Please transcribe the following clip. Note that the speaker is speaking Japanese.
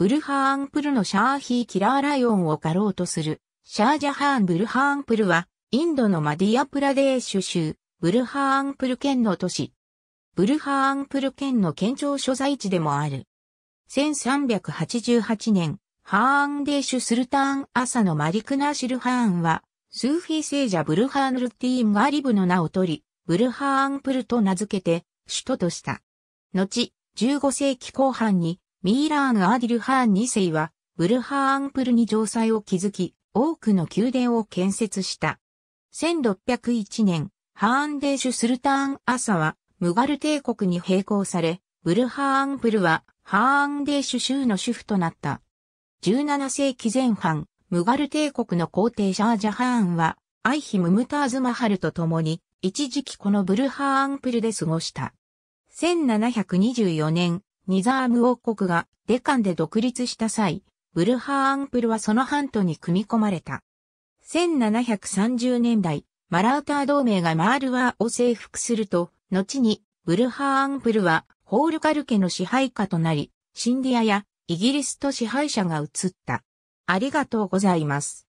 ブルハーンプルのシャーヒーキラーライオンを狩ろうとする、シャージャハーン・ブルハーンプルは、インドのマディア・プラデーシュ州、ブルハーンプル県の都市。ブルハーンプル県の県庁所在地でもある。1388年、ハーンデーシュスルターン・アサのマリクナーシルハーンは、スーフィー聖者ブルハーンルティーン・ガリブの名を取り、ブルハーンプルと名付けて、首都とした。後、15世紀後半に、ミーラーン・アーディルハーン2世は、ブルハーンプルに城塞を築き、多くの宮殿を建設した。1601年、ハーンデーシュ・スルターン・アサは、ムガル帝国に並行され、ブルハーンプルは、ハーンデーシュ州の主婦となった。17世紀前半、ムガル帝国の皇帝シャージャハーンは、アイヒム・ムターズ・マハルと共に、一時期このブルハーンプルで過ごした。1724年、ニザーム王国がデカンで独立した際、ブルハーンプルはその半島に組み込まれた。1730年代、マラウター同盟がマールワーを征服すると、後にブルハーンプルはホールカル家の支配下となり、シンディアやイギリスと支配者が移った。ありがとうございます。